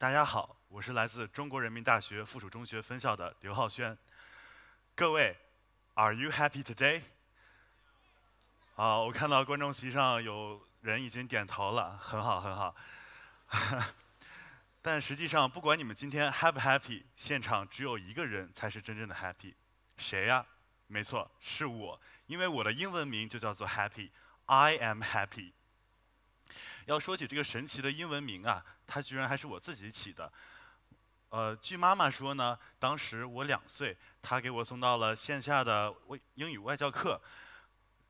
大家好，我是来自中国人民大学附属中学分校的刘浩轩。各位，Are you happy today？啊，我看到观众席上有人已经点头了，很好，很好。但实际上，不管你们今天 happy 不 happy，现场只有一个人才是真正的 happy，谁呀？没错，是我，因为我的英文名就叫做 Happy，I am happy。要说起这个神奇的英文名啊，它居然还是我自己起的。呃，据妈妈说呢，当时我两岁，她给我送到了线下的外英语外教课。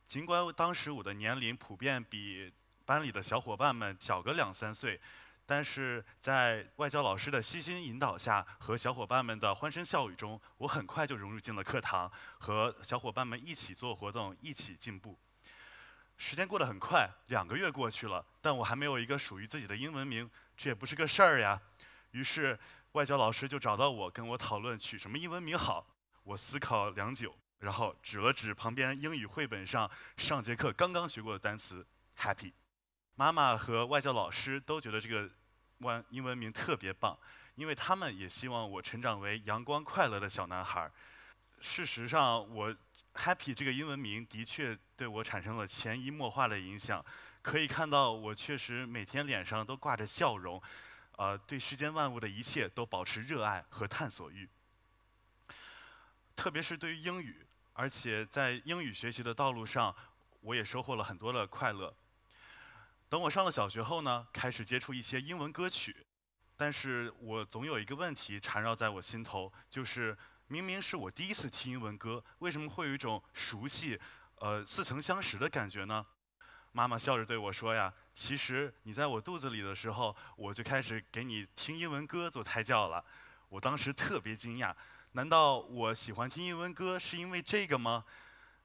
尽管当时我的年龄普遍比班里的小伙伴们小个两三岁，但是在外教老师的悉心引导下和小伙伴们的欢声笑语中，我很快就融入进了课堂，和小伙伴们一起做活动，一起进步。时间过得很快，两个月过去了，但我还没有一个属于自己的英文名，这也不是个事儿呀。于是，外教老师就找到我，跟我讨论取什么英文名好。我思考良久，然后指了指旁边英语绘本上上节课刚刚学过的单词 “happy”。妈妈和外教老师都觉得这个英文名特别棒，因为他们也希望我成长为阳光快乐的小男孩。事实上，我。Happy 这个英文名的确对我产生了潜移默化的影响，可以看到我确实每天脸上都挂着笑容，呃，对世间万物的一切都保持热爱和探索欲，特别是对于英语，而且在英语学习的道路上，我也收获了很多的快乐。等我上了小学后呢，开始接触一些英文歌曲，但是我总有一个问题缠绕在我心头，就是。明明是我第一次听英文歌，为什么会有一种熟悉、呃似曾相识的感觉呢？妈妈笑着对我说呀：“其实你在我肚子里的时候，我就开始给你听英文歌做胎教了。”我当时特别惊讶，难道我喜欢听英文歌是因为这个吗？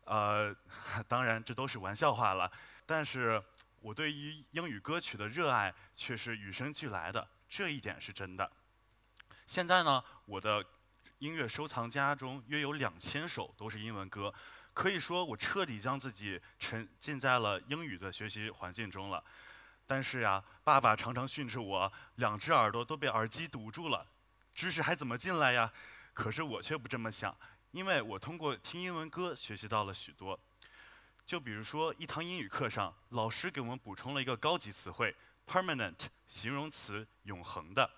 呃，当然这都是玩笑话了。但是我对于英语歌曲的热爱却是与生俱来的，这一点是真的。现在呢，我的。音乐收藏家中约有两千首都是英文歌，可以说我彻底将自己沉浸在了英语的学习环境中了。但是呀，爸爸常常训斥我：“两只耳朵都被耳机堵住了，知识还怎么进来呀？”可是我却不这么想，因为我通过听英文歌学习到了许多。就比如说一堂英语课上，老师给我们补充了一个高级词汇 “permanent”，形容词，永恒的。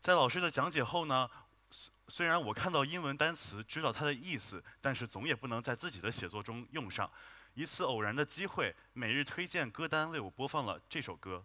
在老师的讲解后呢。虽然我看到英文单词知道它的意思，但是总也不能在自己的写作中用上。一次偶然的机会，每日推荐歌单为我播放了这首歌。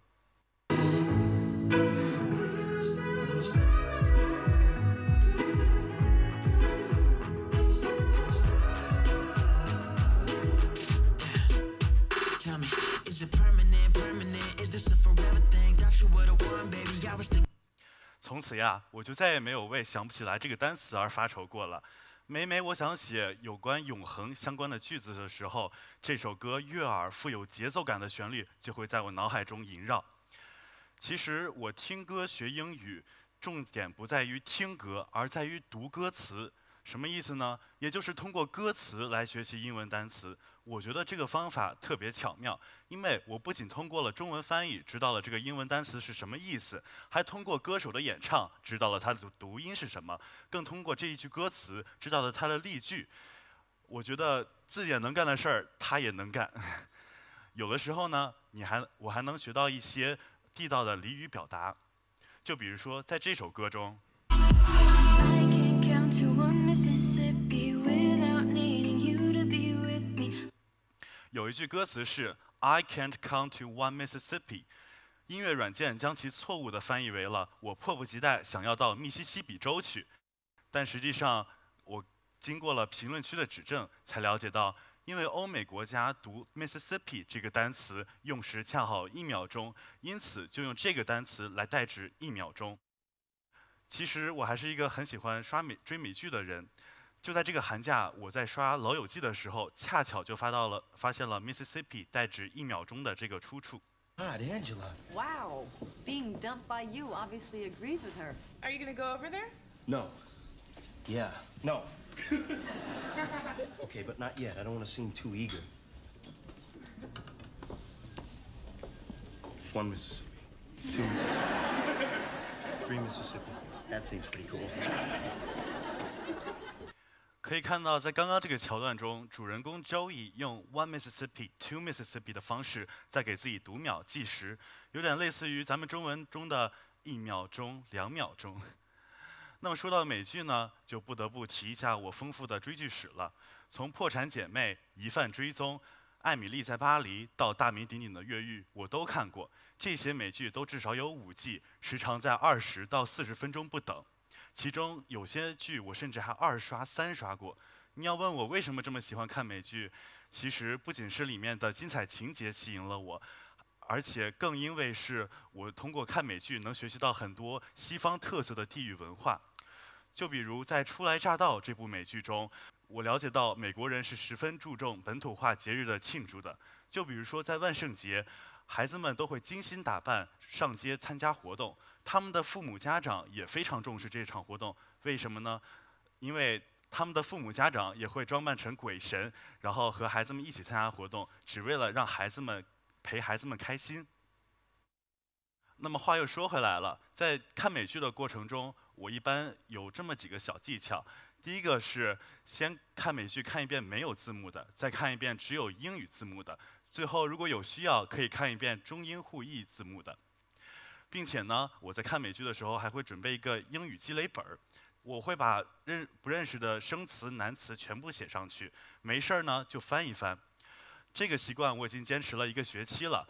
词呀，我就再也没有为想不起来这个单词而发愁过了。每每我想写有关永恒相关的句子的时候，这首歌悦耳、富有节奏感的旋律就会在我脑海中萦绕。其实我听歌学英语，重点不在于听歌，而在于读歌词。什么意思呢？也就是通过歌词来学习英文单词。我觉得这个方法特别巧妙，因为我不仅通过了中文翻译知道了这个英文单词是什么意思，还通过歌手的演唱知道了它的读音是什么，更通过这一句歌词知道了它的例句。我觉得自己能干的事儿，他也能干。有的时候呢，你还我还能学到一些地道的俚语表达，就比如说在这首歌中。有一句歌词是 "I can't come to one Mississippi"，音乐软件将其错误的翻译为了我迫不及待想要到密西西比州去"，但实际上，我经过了评论区的指正，才了解到，因为欧美国家读 "Mississippi" 这个单词用时恰好一秒钟，因此就用这个单词来代指一秒钟。其实我还是一个很喜欢刷美追美剧的人。就在这个寒假，我在刷《老友记》的时候，恰巧就发到了，发现了 Mississippi 代指一秒钟的这个出处。啊，Angela！Wow，being dumped by you obviously agrees with her. Are you gonna go over there? No. Yeah. No. Okay, but not yet. I don't want to seem too eager. One Mississippi, two Mississippi, three Mississippi. That seems pretty cool. 可以看到，在刚刚这个桥段中，主人公周 y 用 one Mississippi, two Mississippi 的方式在给自己读秒计时，有点类似于咱们中文中的“一秒钟、两秒钟”。那么说到美剧呢，就不得不提一下我丰富的追剧史了。从《破产姐妹》《疑犯追踪》《艾米丽在巴黎》到大名鼎鼎的《越狱》，我都看过。这些美剧都至少有五季，时长在二十到四十分钟不等。其中有些剧我甚至还二刷三刷过。你要问我为什么这么喜欢看美剧，其实不仅是里面的精彩情节吸引了我，而且更因为是我通过看美剧能学习到很多西方特色的地域文化。就比如在《初来乍到》这部美剧中，我了解到美国人是十分注重本土化节日的庆祝的。就比如说在万圣节。孩子们都会精心打扮上街参加活动，他们的父母家长也非常重视这场活动。为什么呢？因为他们的父母家长也会装扮成鬼神，然后和孩子们一起参加活动，只为了让孩子们陪孩子们开心。那么话又说回来了，在看美剧的过程中，我一般有这么几个小技巧：第一个是先看美剧看一遍没有字幕的，再看一遍只有英语字幕的。最后，如果有需要，可以看一遍中英互译字幕的，并且呢，我在看美剧的时候还会准备一个英语积累本儿，我会把认不认识的生词、难词全部写上去，没事儿呢就翻一翻。这个习惯我已经坚持了一个学期了，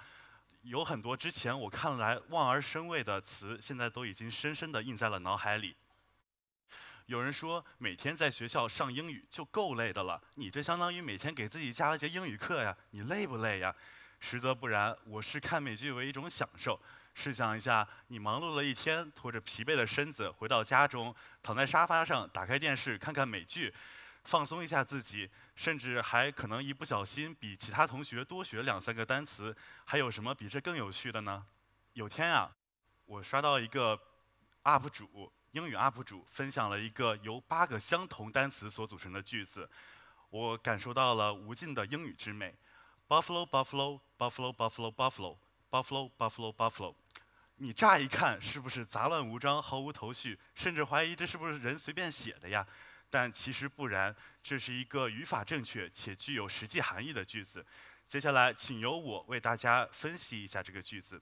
有很多之前我看来望而生畏的词，现在都已经深深的印在了脑海里。有人说每天在学校上英语就够累的了，你这相当于每天给自己加了节英语课呀，你累不累呀？实则不然，我是看美剧为一种享受。试想一下，你忙碌了一天，拖着疲惫的身子回到家中，躺在沙发上，打开电视看看美剧，放松一下自己，甚至还可能一不小心比其他同学多学两三个单词。还有什么比这更有趣的呢？有天啊，我刷到一个 UP 主。英语 UP 主分享了一个由八个相同单词所组成的句子，我感受到了无尽的英语之美。Buffalo, buffalo, buffalo, buffalo, buffalo, buffalo, buffalo, buffalo。你乍一看是不是杂乱无章、毫无头绪，甚至怀疑这是不是人随便写的呀？但其实不然，这是一个语法正确且具有实际含义的句子。接下来，请由我为大家分析一下这个句子。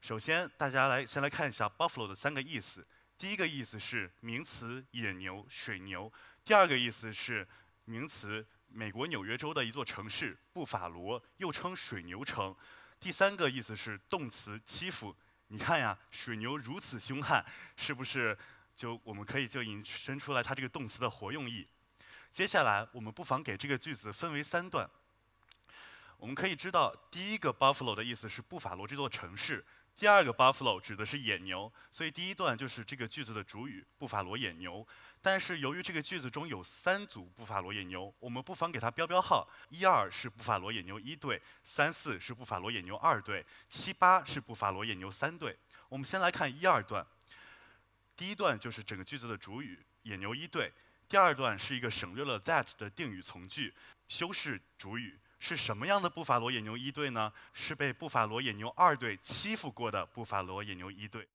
首先，大家来先来看一下 buffalo 的三个意思。第一个意思是名词野牛、水牛；第二个意思是名词美国纽约州的一座城市布法罗，又称水牛城；第三个意思是动词欺负。你看呀，水牛如此凶悍，是不是就我们可以就引申出来它这个动词的活用意？接下来，我们不妨给这个句子分为三段。我们可以知道，第一个 “buffalo” 的意思是布法罗这座城市。第二个 buffalo 指的是野牛，所以第一段就是这个句子的主语，布法罗野牛。但是由于这个句子中有三组布法罗野牛，我们不妨给它标标号：一二是布法罗野牛一队，三四是布法罗野牛二队，七八是布法罗野牛三队。我们先来看一二段，第一段就是整个句子的主语，野牛一队；第二段是一个省略了 that 的定语从句，修饰主语。是什么样的布法罗野牛一队呢？是被布法罗野牛二队欺负过的布法罗野牛一队。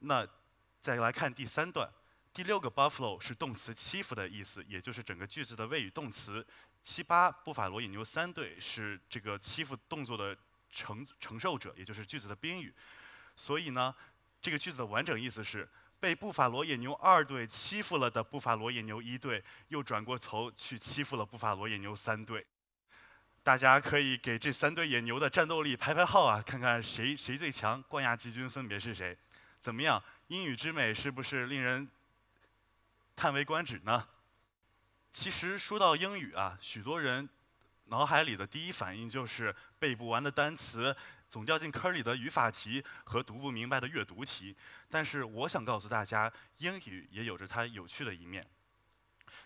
那再来看第三段，第六个 buffalo 是动词“欺负”的意思，也就是整个句子的谓语动词。七八布法罗野牛三队是这个欺负动作的承承受者，也就是句子的宾语。所以呢，这个句子的完整意思是：被布法罗野牛二队欺负了的布法罗野牛一队，又转过头去欺负了布法罗野牛三队。大家可以给这三对野牛的战斗力排排号啊，看看谁谁最强，冠亚季军分别是谁？怎么样，英语之美是不是令人叹为观止呢？其实说到英语啊，许多人脑海里的第一反应就是背不完的单词、总掉进坑里的语法题和读不明白的阅读题。但是我想告诉大家，英语也有着它有趣的一面。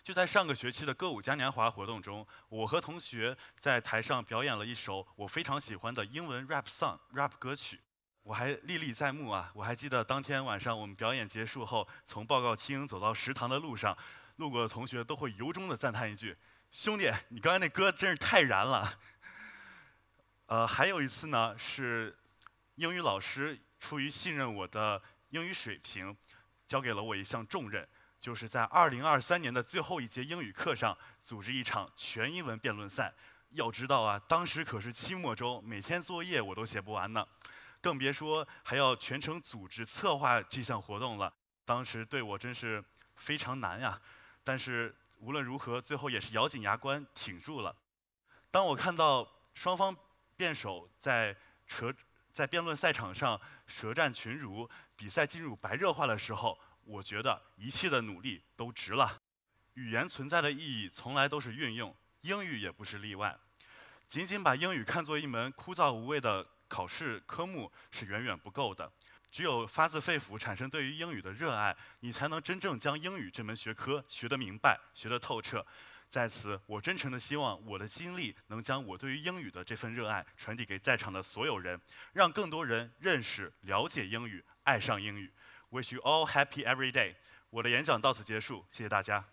就在上个学期的歌舞嘉年华活动中，我和同学在台上表演了一首我非常喜欢的英文 rap song rap 歌曲，我还历历在目啊！我还记得当天晚上我们表演结束后，从报告厅走到食堂的路上，路过的同学都会由衷的赞叹一句：“兄弟，你刚才那歌真是太燃了。”呃，还有一次呢，是英语老师出于信任我的英语水平，交给了我一项重任。就是在2023年的最后一节英语课上，组织一场全英文辩论赛。要知道啊，当时可是期末周，每天作业我都写不完呢，更别说还要全程组织策划这项活动了。当时对我真是非常难呀。但是无论如何，最后也是咬紧牙关挺住了。当我看到双方辩手在舌在辩论赛场上舌战群儒，比赛进入白热化的时候。我觉得一切的努力都值了。语言存在的意义从来都是运用，英语也不是例外。仅仅把英语看作一门枯燥无味的考试科目是远远不够的。只有发自肺腑产生对于英语的热爱，你才能真正将英语这门学科学得明白、学得透彻。在此，我真诚地希望我的经历能将我对于英语的这份热爱传递给在场的所有人，让更多人认识、了解英语，爱上英语。Wish you all happy every day。我的演讲到此结束，谢谢大家。